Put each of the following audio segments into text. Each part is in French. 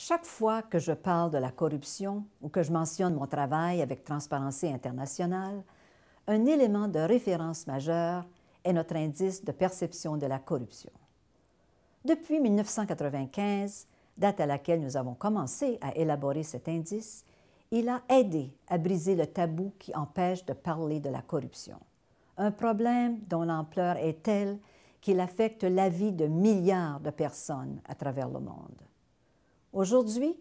Chaque fois que je parle de la corruption ou que je mentionne mon travail avec Transparency International, un élément de référence majeur est notre indice de perception de la corruption. Depuis 1995, date à laquelle nous avons commencé à élaborer cet indice, il a aidé à briser le tabou qui empêche de parler de la corruption. Un problème dont l'ampleur est telle qu'il affecte la vie de milliards de personnes à travers le monde. Aujourd'hui,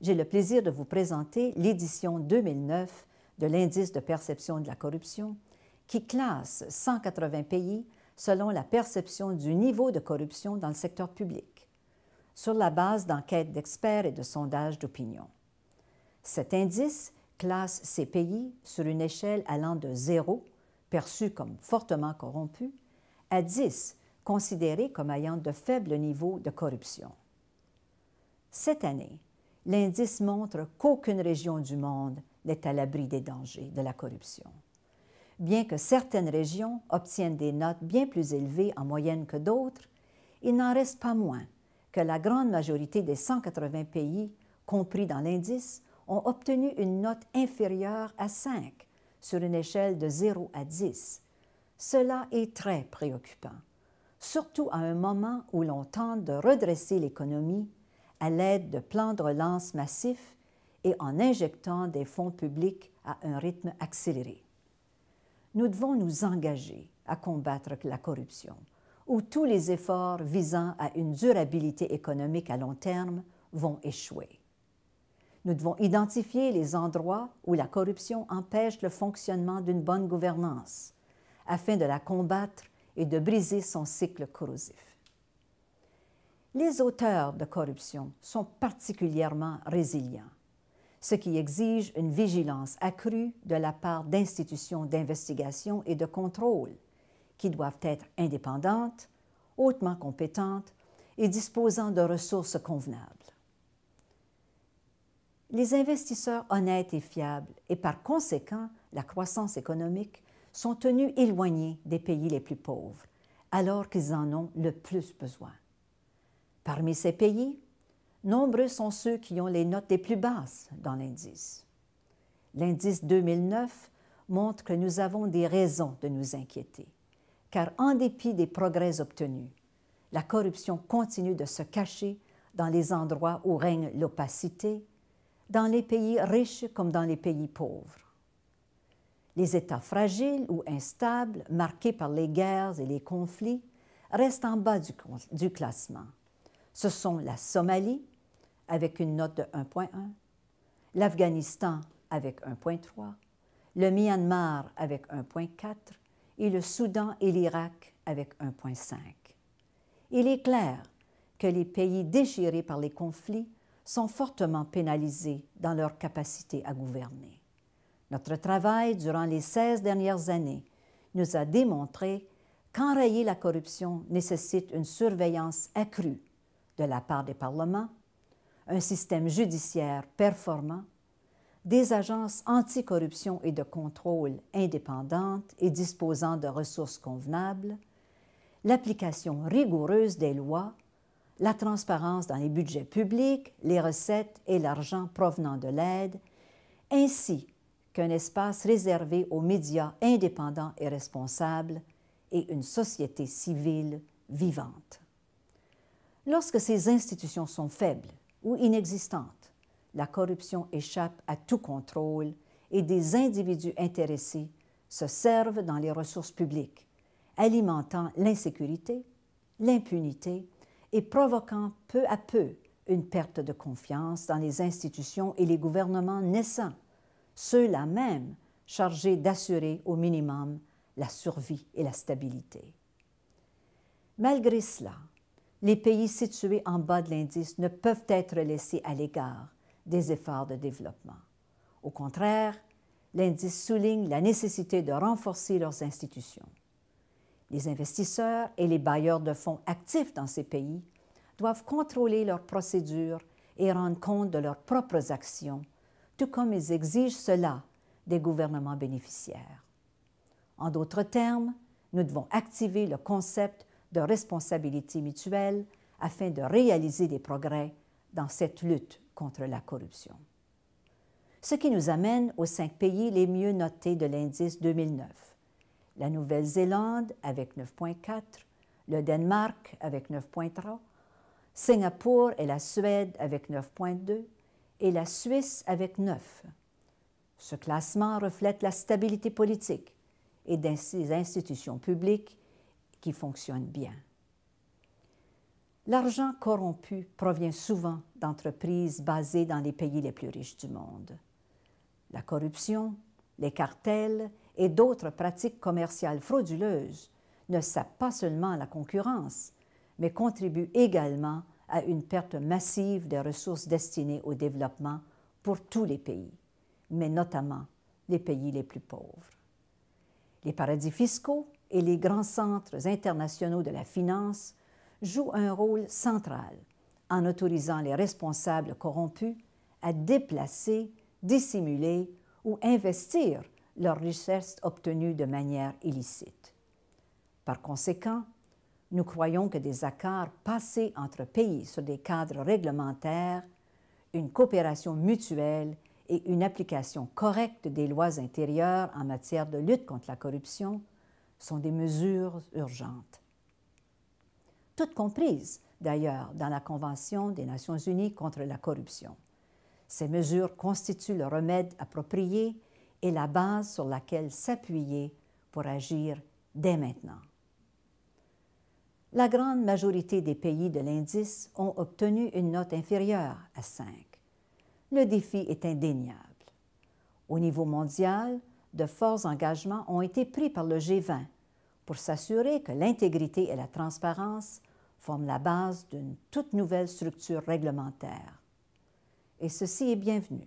j'ai le plaisir de vous présenter l'édition 2009 de l'Indice de perception de la corruption, qui classe 180 pays selon la perception du niveau de corruption dans le secteur public, sur la base d'enquêtes d'experts et de sondages d'opinion. Cet indice classe ces pays sur une échelle allant de 0, perçu comme fortement corrompu, à 10, considéré comme ayant de faibles niveaux de corruption. Cette année, l'indice montre qu'aucune région du monde n'est à l'abri des dangers de la corruption. Bien que certaines régions obtiennent des notes bien plus élevées en moyenne que d'autres, il n'en reste pas moins que la grande majorité des 180 pays compris dans l'indice ont obtenu une note inférieure à 5 sur une échelle de 0 à 10. Cela est très préoccupant, surtout à un moment où l'on tente de redresser l'économie à l'aide de plans de relance massifs et en injectant des fonds publics à un rythme accéléré. Nous devons nous engager à combattre la corruption, où tous les efforts visant à une durabilité économique à long terme vont échouer. Nous devons identifier les endroits où la corruption empêche le fonctionnement d'une bonne gouvernance, afin de la combattre et de briser son cycle corrosif les auteurs de corruption sont particulièrement résilients, ce qui exige une vigilance accrue de la part d'institutions d'investigation et de contrôle, qui doivent être indépendantes, hautement compétentes et disposant de ressources convenables. Les investisseurs honnêtes et fiables, et par conséquent la croissance économique, sont tenus éloignés des pays les plus pauvres, alors qu'ils en ont le plus besoin. Parmi ces pays, nombreux sont ceux qui ont les notes les plus basses dans l'indice. L'indice 2009 montre que nous avons des raisons de nous inquiéter, car en dépit des progrès obtenus, la corruption continue de se cacher dans les endroits où règne l'opacité, dans les pays riches comme dans les pays pauvres. Les États fragiles ou instables, marqués par les guerres et les conflits, restent en bas du, du classement ce sont la Somalie, avec une note de 1.1, l'Afghanistan, avec 1.3, le Myanmar, avec 1.4, et le Soudan et l'Irak, avec 1.5. Il est clair que les pays déchirés par les conflits sont fortement pénalisés dans leur capacité à gouverner. Notre travail durant les 16 dernières années nous a démontré qu'enrayer la corruption nécessite une surveillance accrue de la part des parlements, un système judiciaire performant, des agences anticorruption et de contrôle indépendantes et disposant de ressources convenables, l'application rigoureuse des lois, la transparence dans les budgets publics, les recettes et l'argent provenant de l'aide, ainsi qu'un espace réservé aux médias indépendants et responsables et une société civile vivante. Lorsque ces institutions sont faibles ou inexistantes, la corruption échappe à tout contrôle et des individus intéressés se servent dans les ressources publiques, alimentant l'insécurité, l'impunité et provoquant peu à peu une perte de confiance dans les institutions et les gouvernements naissants, ceux-là même chargés d'assurer au minimum la survie et la stabilité. Malgré cela, les pays situés en bas de l'indice ne peuvent être laissés à l'égard des efforts de développement. Au contraire, l'indice souligne la nécessité de renforcer leurs institutions. Les investisseurs et les bailleurs de fonds actifs dans ces pays doivent contrôler leurs procédures et rendre compte de leurs propres actions, tout comme ils exigent cela des gouvernements bénéficiaires. En d'autres termes, nous devons activer le concept de responsabilité mutuelle afin de réaliser des progrès dans cette lutte contre la corruption. Ce qui nous amène aux cinq pays les mieux notés de l'indice 2009. La Nouvelle-Zélande avec 9.4, le Danemark avec 9.3, Singapour et la Suède avec 9.2 et la Suisse avec 9. Ce classement reflète la stabilité politique et des institutions publiques qui fonctionne bien. L'argent corrompu provient souvent d'entreprises basées dans les pays les plus riches du monde. La corruption, les cartels et d'autres pratiques commerciales frauduleuses ne sapent pas seulement la concurrence, mais contribuent également à une perte massive des ressources destinées au développement pour tous les pays, mais notamment les pays les plus pauvres. Les paradis fiscaux et les grands centres internationaux de la finance jouent un rôle central en autorisant les responsables corrompus à déplacer, dissimuler ou investir leurs richesses obtenues de manière illicite. Par conséquent, nous croyons que des accords passés entre pays sur des cadres réglementaires, une coopération mutuelle et une application correcte des lois intérieures en matière de lutte contre la corruption sont des mesures urgentes. Toutes comprises, d'ailleurs, dans la Convention des Nations Unies contre la corruption. Ces mesures constituent le remède approprié et la base sur laquelle s'appuyer pour agir dès maintenant. La grande majorité des pays de l'indice ont obtenu une note inférieure à 5. Le défi est indéniable. Au niveau mondial, de forts engagements ont été pris par le G20 pour s'assurer que l'intégrité et la transparence forment la base d'une toute nouvelle structure réglementaire. Et ceci est bienvenu.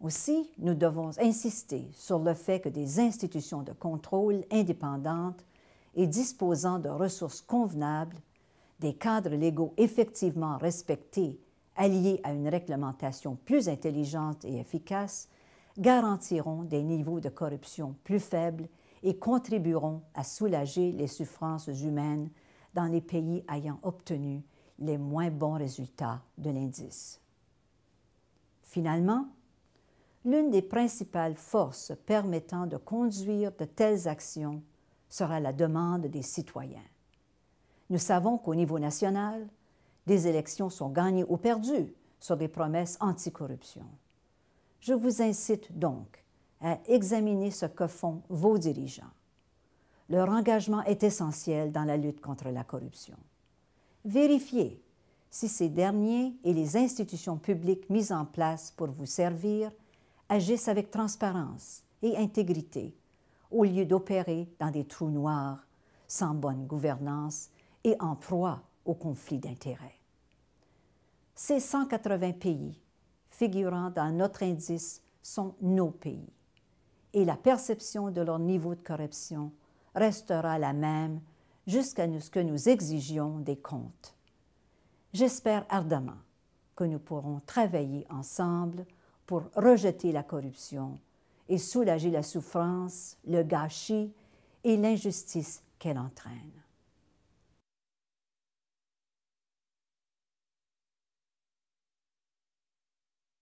Aussi, nous devons insister sur le fait que des institutions de contrôle indépendantes et disposant de ressources convenables, des cadres légaux effectivement respectés, alliés à une réglementation plus intelligente et efficace, garantiront des niveaux de corruption plus faibles et contribueront à soulager les souffrances humaines dans les pays ayant obtenu les moins bons résultats de l'indice. Finalement, l'une des principales forces permettant de conduire de telles actions sera la demande des citoyens. Nous savons qu'au niveau national, des élections sont gagnées ou perdues sur des promesses anticorruption. Je vous incite donc à examiner ce que font vos dirigeants. Leur engagement est essentiel dans la lutte contre la corruption. Vérifiez si ces derniers et les institutions publiques mises en place pour vous servir agissent avec transparence et intégrité au lieu d'opérer dans des trous noirs, sans bonne gouvernance et en proie aux conflits d'intérêts. Ces 180 pays figurant dans notre indice sont nos pays. Et la perception de leur niveau de corruption restera la même jusqu'à ce que nous exigions des comptes. J'espère ardemment que nous pourrons travailler ensemble pour rejeter la corruption et soulager la souffrance, le gâchis et l'injustice qu'elle entraîne.